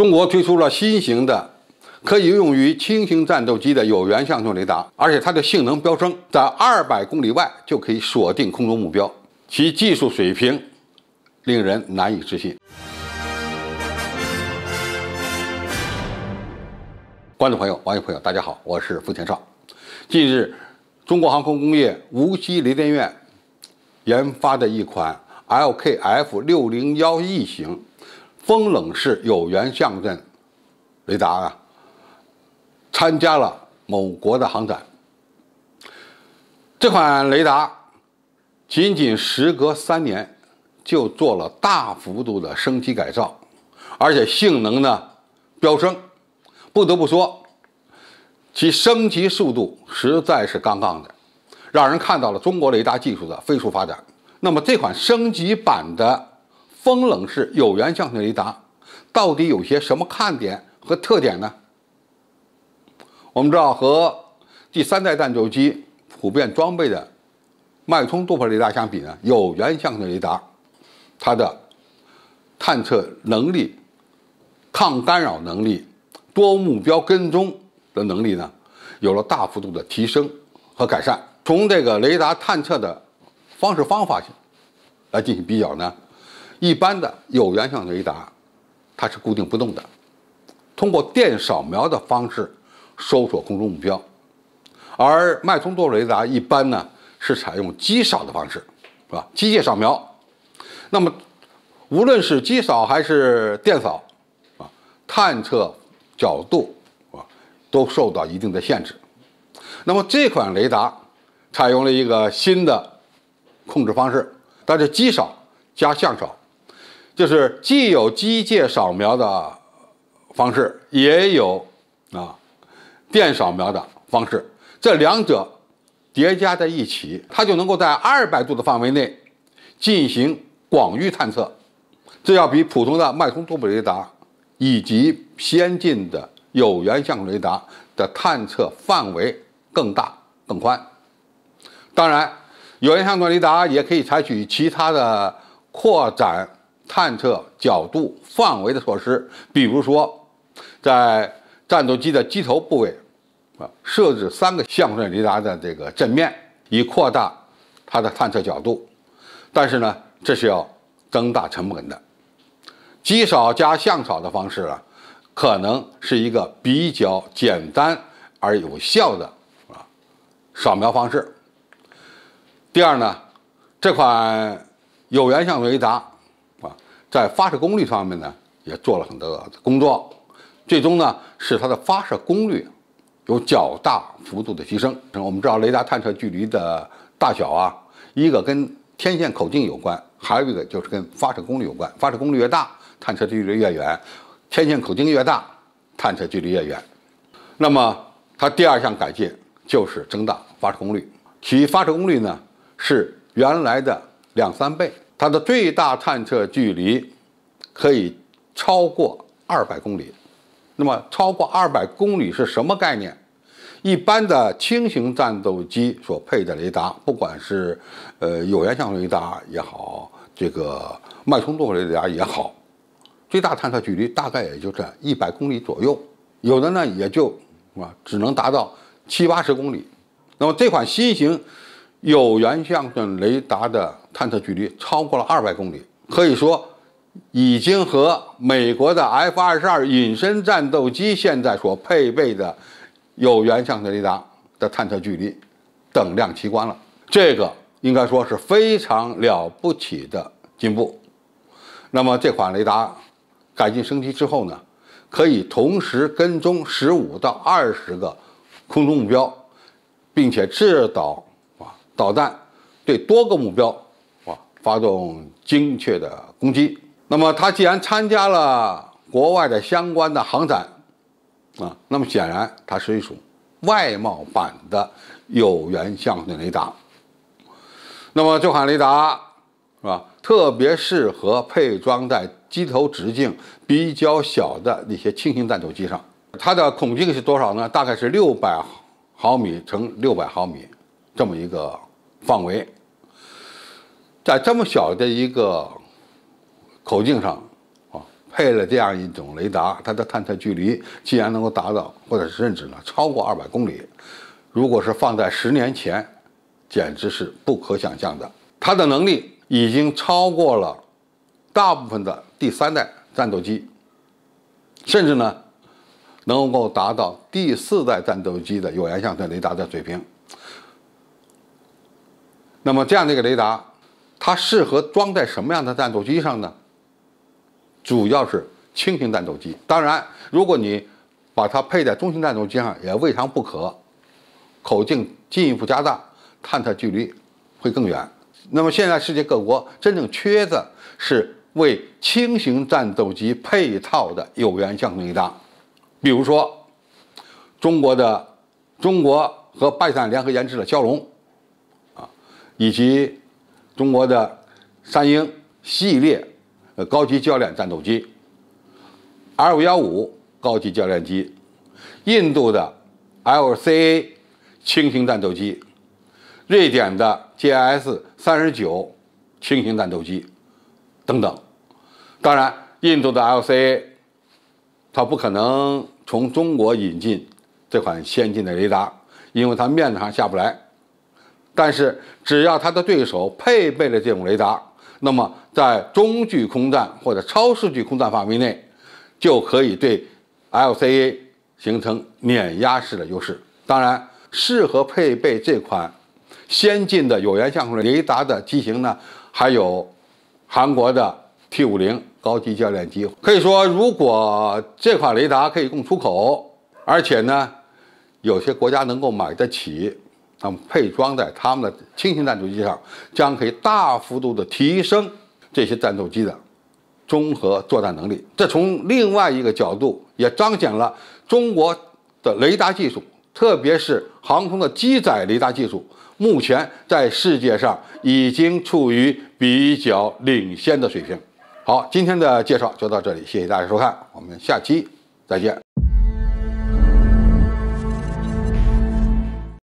中国推出了新型的可以用于轻型战斗机的有源相控雷达，而且它的性能飙升，在二百公里外就可以锁定空中目标，其技术水平令人难以置信。观众朋友、网友朋友，大家好，我是付天少。近日，中国航空工业无锡雷电院研发的一款 LKF 六零幺 E 型。风冷式有源相阵雷达啊，参加了某国的航展。这款雷达仅仅时隔三年，就做了大幅度的升级改造，而且性能呢飙升。不得不说，其升级速度实在是杠杠的，让人看到了中国雷达技术的飞速发展。那么，这款升级版的。风冷式有源相控雷达到底有些什么看点和特点呢？我们知道，和第三代战斗机普遍装备的脉冲多普雷达相比呢，有源相控雷达它的探测能力、抗干扰能力、多目标跟踪的能力呢，有了大幅度的提升和改善。从这个雷达探测的方式方法来进行比较呢？一般的有源相雷达，它是固定不动的，通过电扫描的方式搜索空中目标，而脉冲多雷达一般呢是采用机扫的方式，是吧？机械扫描。那么无论是机扫还是电扫啊，探测角度啊都受到一定的限制。那么这款雷达采用了一个新的控制方式，它是机扫加相扫。就是既有机械扫描的方式，也有啊电扫描的方式，这两者叠加在一起，它就能够在二百度的范围内进行广域探测，这要比普通的脉冲多普雷达以及先进的有源相控雷达的探测范围更大、更宽。当然，有源相控雷达也可以采取其他的扩展。探测角度范围的措施，比如说，在战斗机的机头部位啊，设置三个相控阵雷达的这个正面，以扩大它的探测角度。但是呢，这是要增大成本的。机少加相少的方式啊，可能是一个比较简单而有效的啊扫描方式。第二呢，这款有源相控雷达。在发射功率方面呢，也做了很多的工作，最终呢使它的发射功率有较大幅度的提升。我们知道，雷达探测距离的大小啊，一个跟天线口径有关，还有一个就是跟发射功率有关。发射功率越大，探测距离越远；天线口径越大，探测距离越远。那么它第二项改进就是增大发射功率，其发射功率呢是原来的两三倍。它的最大探测距离可以超过二百公里，那么超过二百公里是什么概念？一般的轻型战斗机所配的雷达，不管是呃有源相控雷达也好，这个脉冲动力雷达也好，最大探测距离大概也就在一百公里左右，有的呢也就啊只能达到七八十公里。那么这款新型。有源相阵雷达的探测距离超过了二百公里，可以说已经和美国的 F 二十二隐身战斗机现在所配备的有源相阵雷达的探测距离等量齐观了。这个应该说是非常了不起的进步。那么这款雷达改进升级之后呢，可以同时跟踪十五到二十个空中目标，并且制导。导弹对多个目标啊发动精确的攻击。那么，它既然参加了国外的相关的航展啊，那么显然它属于外贸版的有源相控雷达。那么这款雷达是吧，特别适合配装在机头直径比较小的那些轻型战斗机上。它的孔径是多少呢？大概是六百毫米乘六百毫米这么一个。范围在这么小的一个口径上啊，配了这样一种雷达，它的探测距离竟然能够达到，或者是甚至呢超过二百公里。如果是放在十年前，简直是不可想象的。它的能力已经超过了大部分的第三代战斗机，甚至呢能够达到第四代战斗机的有源相控雷达的水平。那么这样的一个雷达，它适合装在什么样的战斗机上呢？主要是轻型战斗机。当然，如果你把它配在中型战斗机上，也未尝不可。口径进一步加大，探测距离会更远。那么现在世界各国真正缺的是为轻型战斗机配套的有源相控雷达，比如说中国的中国和拜坦联合研制的枭龙。以及中国的“山鹰”系列、呃高级教练战斗机、R-515 高级教练机、印度的 LCA 轻型战斗机、瑞典的 JS-39 轻型战斗机等等。当然，印度的 LCA 它不可能从中国引进这款先进的雷达，因为它面子上下不来。但是，只要他的对手配备了这种雷达，那么在中距空战或者超视距空战范围内，就可以对 LCA 形成碾压式的优势。当然，适合配备这款先进的有源相控阵雷达的机型呢，还有韩国的 T 五零高级教练机。可以说，如果这款雷达可以供出口，而且呢，有些国家能够买得起。那们配装在他们的轻型战斗机上，将可以大幅度地提升这些战斗机的综合作战能力。这从另外一个角度也彰显了中国的雷达技术，特别是航空的机载雷达技术，目前在世界上已经处于比较领先的水平。好，今天的介绍就到这里，谢谢大家收看，我们下期再见。